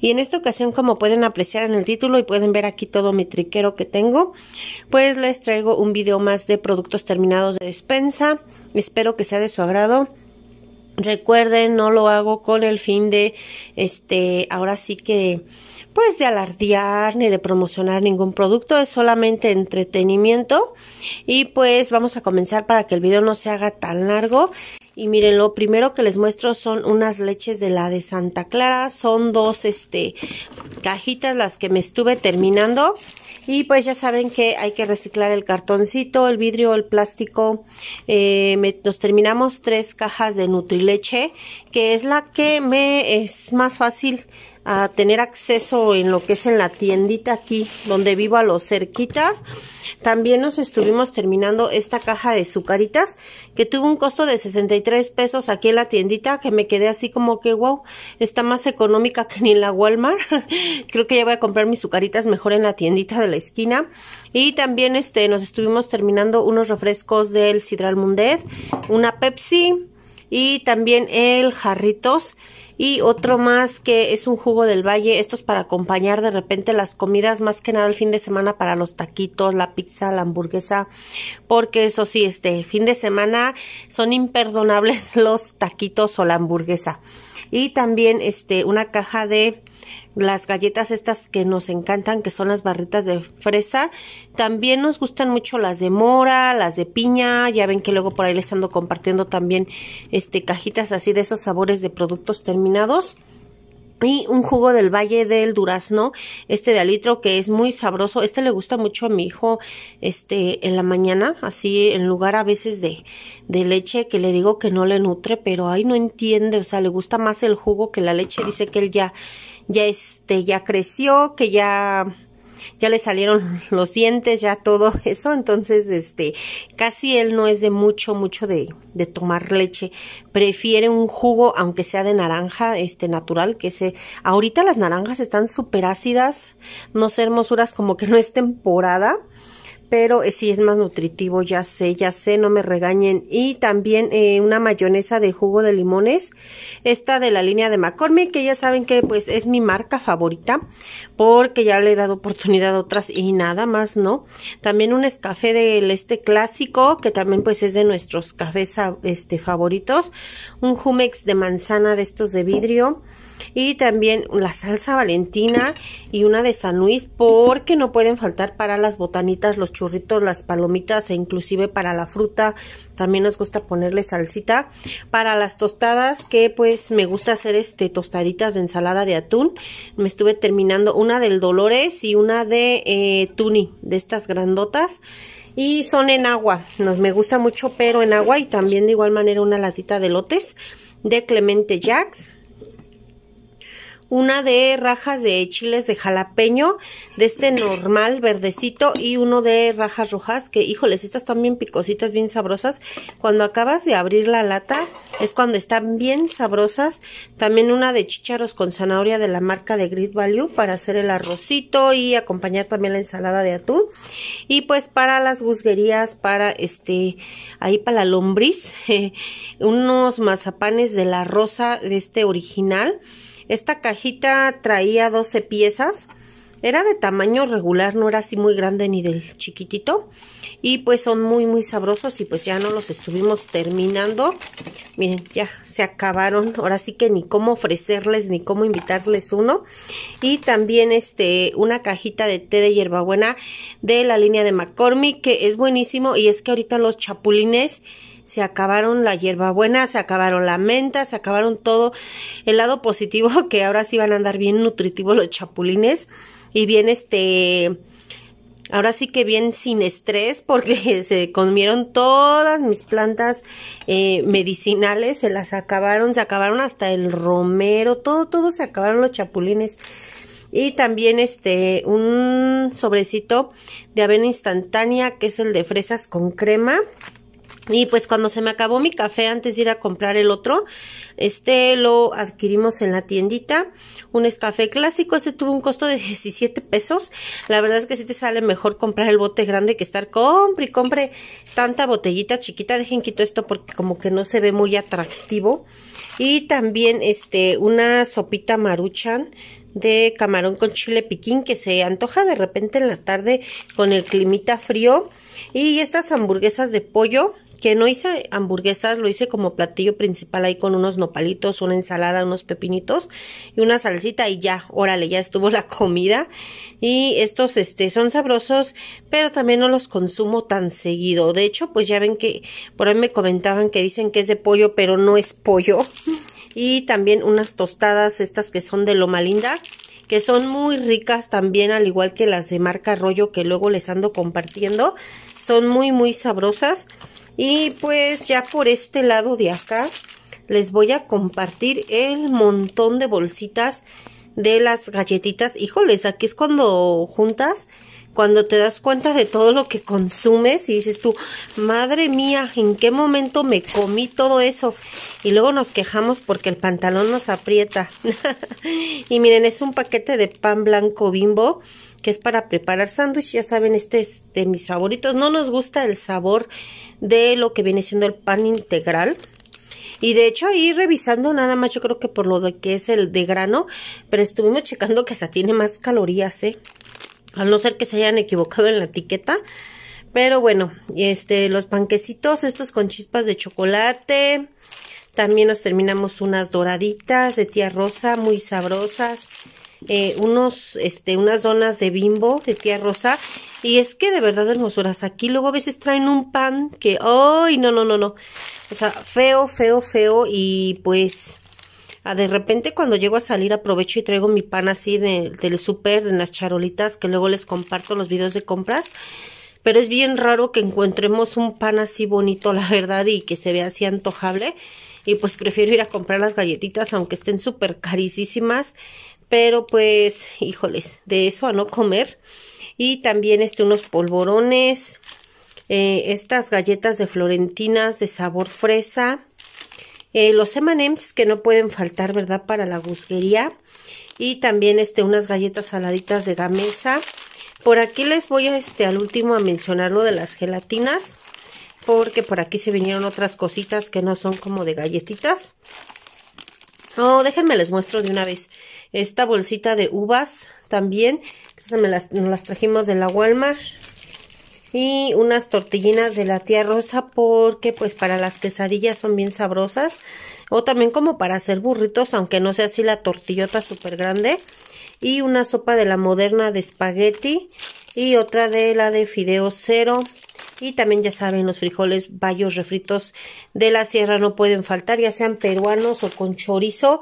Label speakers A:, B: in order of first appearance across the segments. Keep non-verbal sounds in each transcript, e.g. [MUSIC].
A: Y en esta ocasión, como pueden apreciar en el título y pueden ver aquí todo mi triquero que tengo, pues les traigo un video más de productos terminados de despensa. Espero que sea de su agrado. Recuerden, no lo hago con el fin de, este, ahora sí que, pues de alardear ni de promocionar ningún producto, es solamente entretenimiento. Y pues vamos a comenzar para que el video no se haga tan largo y miren, lo primero que les muestro son unas leches de la de Santa Clara. Son dos este, cajitas las que me estuve terminando. Y pues ya saben que hay que reciclar el cartoncito, el vidrio, el plástico. Eh, nos terminamos tres cajas de Nutrileche, que es la que me es más fácil a tener acceso en lo que es en la tiendita aquí donde vivo a los cerquitas también nos estuvimos terminando esta caja de sucaritas que tuvo un costo de 63 pesos aquí en la tiendita que me quedé así como que wow está más económica que ni en la Walmart [LAUGHS] creo que ya voy a comprar mis sucaritas mejor en la tiendita de la esquina y también este nos estuvimos terminando unos refrescos del Sidral Mundet una Pepsi y también el jarritos y otro más que es un jugo del valle. Esto es para acompañar de repente las comidas, más que nada el fin de semana para los taquitos, la pizza, la hamburguesa, porque eso sí, este fin de semana son imperdonables [LAUGHS] los taquitos o la hamburguesa. Y también este una caja de las galletas estas que nos encantan, que son las barritas de fresa. También nos gustan mucho las de mora, las de piña. Ya ven que luego por ahí les ando compartiendo también este cajitas así de esos sabores de productos terminados y un jugo del Valle del Durazno, este de alitro que es muy sabroso. Este le gusta mucho a mi hijo, este, en la mañana, así en lugar a veces de, de leche que le digo que no le nutre, pero ahí no entiende, o sea, le gusta más el jugo que la leche. Dice que él ya, ya este, ya creció, que ya ya le salieron [LAUGHS] los dientes, ya todo eso, entonces este casi él no es de mucho mucho de, de tomar leche, prefiere un jugo aunque sea de naranja, este natural, que se ahorita las naranjas están súper ácidas, no sé hermosuras como que no es temporada pero si eh, sí es más nutritivo, ya sé, ya sé, no me regañen. Y también eh, una mayonesa de jugo de limones, esta de la línea de McCormick, que ya saben que pues es mi marca favorita, porque ya le he dado oportunidad a otras y nada más, ¿no? También un escafé del este clásico, que también pues es de nuestros cafés este, favoritos, un Jumex de manzana de estos de vidrio, y también la salsa valentina y una de San Luis porque no pueden faltar para las botanitas, los churritos, las palomitas e inclusive para la fruta también nos gusta ponerle salsita para las tostadas que pues me gusta hacer este tostaditas de ensalada de atún me estuve terminando una del Dolores y una de eh, Tuni de estas grandotas y son en agua nos me gusta mucho pero en agua y también de igual manera una latita de lotes de Clemente Jacks una de rajas de chiles de jalapeño, de este normal verdecito y uno de rajas rojas, que híjoles, estas están bien picositas, bien sabrosas. Cuando acabas de abrir la lata es cuando están bien sabrosas. También una de chícharos con zanahoria de la marca de Great Value para hacer el arrocito y acompañar también la ensalada de atún. Y pues para las guzguerías, para este, ahí para la lombriz, [LAUGHS] unos mazapanes de la rosa de este original esta cajita traía 12 piezas. Era de tamaño regular, no era así muy grande ni del chiquitito. Y pues son muy, muy sabrosos y pues ya no los estuvimos terminando. Miren, ya se acabaron. Ahora sí que ni cómo ofrecerles, ni cómo invitarles uno. Y también este, una cajita de té de hierbabuena de la línea de McCormick, que es buenísimo. Y es que ahorita los chapulines se acabaron la hierbabuena, se acabaron la menta, se acabaron todo el lado positivo, [LAUGHS] que ahora sí van a andar bien nutritivos los chapulines y bien este, ahora sí que bien sin estrés porque [LAUGHS] se comieron todas mis plantas eh, medicinales, se las acabaron, se acabaron hasta el romero, todo, todo se acabaron los chapulines. Y también este, un sobrecito de avena instantánea que es el de fresas con crema y pues cuando se me acabó mi café antes de ir a comprar el otro, este lo adquirimos en la tiendita. Un café clásico, este tuvo un costo de 17 pesos. La verdad es que si te sale mejor comprar el bote grande que estar compre y compre tanta botellita chiquita. Dejen quito esto porque como que no se ve muy atractivo. Y también este una sopita maruchan de camarón con chile piquín que se antoja de repente en la tarde con el climita frío. Y estas hamburguesas de pollo que no hice hamburguesas, lo hice como platillo principal ahí con unos nopalitos, una ensalada, unos pepinitos y una salsita y ya, órale, ya estuvo [LAUGHS] la comida. Y estos este son sabrosos, pero también no los consumo tan seguido. De hecho, pues ya ven que por ahí me comentaban que dicen que es de pollo, pero no es pollo. Y también unas tostadas estas que son de Loma Linda que son muy ricas también, al igual que las de marca rollo que luego les ando compartiendo. Son muy, muy sabrosas. Y pues ya por este lado de acá les voy a compartir el montón de bolsitas de las galletitas. Híjoles, aquí es cuando juntas cuando te das cuenta de todo lo que consumes y dices tú, madre mía, ¿en qué momento me comí todo eso? Y luego nos quejamos porque el pantalón nos aprieta. [LAUGHS] y miren, es un paquete de pan blanco bimbo que es para preparar sándwich. Ya saben, este es de mis favoritos. No nos gusta el sabor de lo que viene siendo el pan integral. Y de hecho ahí revisando nada más, yo creo que por lo de que es el de grano, pero estuvimos checando que hasta tiene más calorías, ¿eh? a no ser que se hayan equivocado en la etiqueta. Pero bueno, este, los panquecitos, estos con chispas de chocolate. También nos terminamos unas doraditas de tía rosa, muy sabrosas. Eh, unos, este, unas donas de bimbo de tía rosa. Y es que de verdad hermosuras. Aquí luego a veces traen un pan que, ¡ay! no, no, no, no. O sea, feo, feo, feo. Y pues, Ah, de repente cuando llego a salir aprovecho y traigo mi pan así del súper, de las charolitas, que luego les comparto los videos de compras. Pero es bien raro que encontremos un pan así bonito, la verdad, y que se vea así antojable. Y pues prefiero ir a comprar las galletitas, aunque estén súper carísimas. Pero pues, híjoles, de eso a no comer. Y también este, unos polvorones, eh, estas galletas de florentinas de sabor fresa eh, los M&M's que no pueden faltar, ¿verdad? Para la gusguería. Y también este, unas galletas saladitas de gamesa. Por aquí les voy a, este, al último a mencionar lo de las gelatinas. Porque por aquí se vinieron otras cositas que no son como de galletitas. oh, déjenme les muestro de una vez. Esta bolsita de uvas también. nos las trajimos de la Walmart y unas tortillinas de la tía Rosa porque pues para las quesadillas son bien sabrosas o también como para hacer burritos aunque no sea así la tortillota súper grande y una sopa de la moderna de espagueti y otra de la de fideo cero y también ya saben los frijoles bayos refritos de la sierra no pueden faltar ya sean peruanos o con chorizo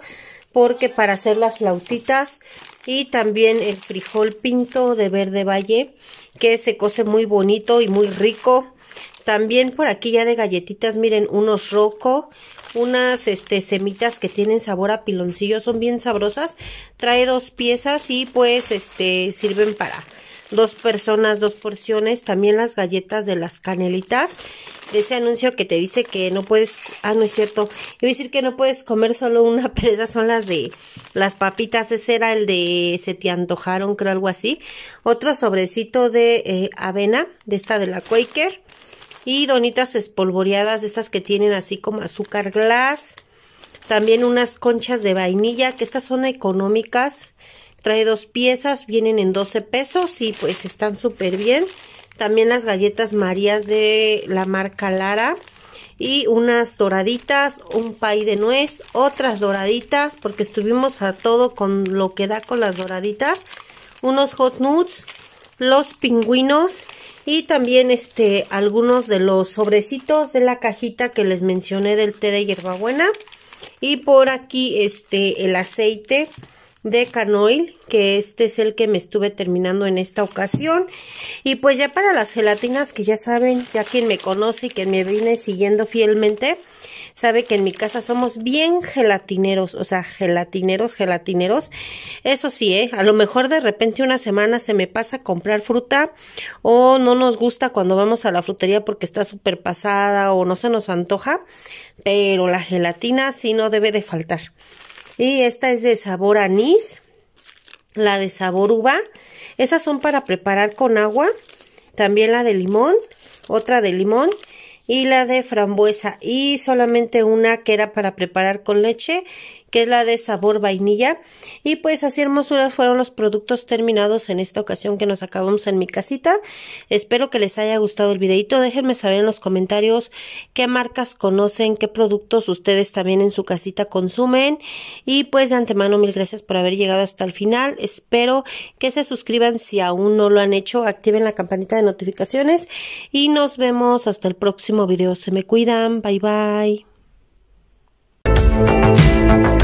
A: porque para hacer las flautitas y también el frijol pinto de verde valle que se cose muy bonito y muy rico. También por aquí ya de galletitas, miren, unos roco, unas este, semitas que tienen sabor a piloncillo, son bien sabrosas. Trae dos piezas y pues este sirven para dos personas, dos porciones. También las galletas de las canelitas. ese anuncio que te dice que no puedes... Ah, no es cierto. Iba decir que no puedes comer solo una, [LAUGHS] pero esas son las de las papitas. Ese era el de se te antojaron, creo, algo así. Otro sobrecito de eh, avena, de esta de la Quaker. Y donitas espolvoreadas, estas que tienen así como azúcar glass. También unas conchas de vainilla, que estas son económicas. Trae dos piezas, vienen en 12 pesos y pues están súper bien. También las galletas Marías de la marca Lara. Y unas doraditas, un pay de nuez, otras doraditas, porque estuvimos a todo con lo que da con las doraditas. Unos hot nuts, los pingüinos y también este algunos de los sobrecitos de la cajita que les mencioné del té de hierbabuena y por aquí este el aceite de canoil que este es el que me estuve terminando en esta ocasión y pues ya para las gelatinas que ya saben ya quien me conoce y quien me viene siguiendo fielmente sabe que en mi casa somos bien gelatineros, o sea, gelatineros, gelatineros. Eso sí, ¿eh? a lo mejor de repente una semana se me pasa comprar fruta o no nos gusta cuando vamos a la frutería porque está súper pasada o no se nos antoja, pero la gelatina sí no debe de faltar. Y esta es de sabor anís, la de sabor uva. Esas son para preparar con agua. También la de limón, otra de limón y la de frambuesa. Y solamente una que era para preparar con leche que es la de sabor vainilla. Y pues así hermosuras fueron los productos terminados en esta ocasión que nos acabamos en mi casita. Espero que les haya gustado el videito. Déjenme saber en los comentarios qué marcas conocen, qué productos ustedes también en su casita consumen. Y pues de antemano mil gracias por haber llegado hasta el final. Espero que se suscriban si aún no lo han hecho. Activen la campanita de notificaciones y nos vemos hasta el próximo video. Se me cuidan. Bye bye.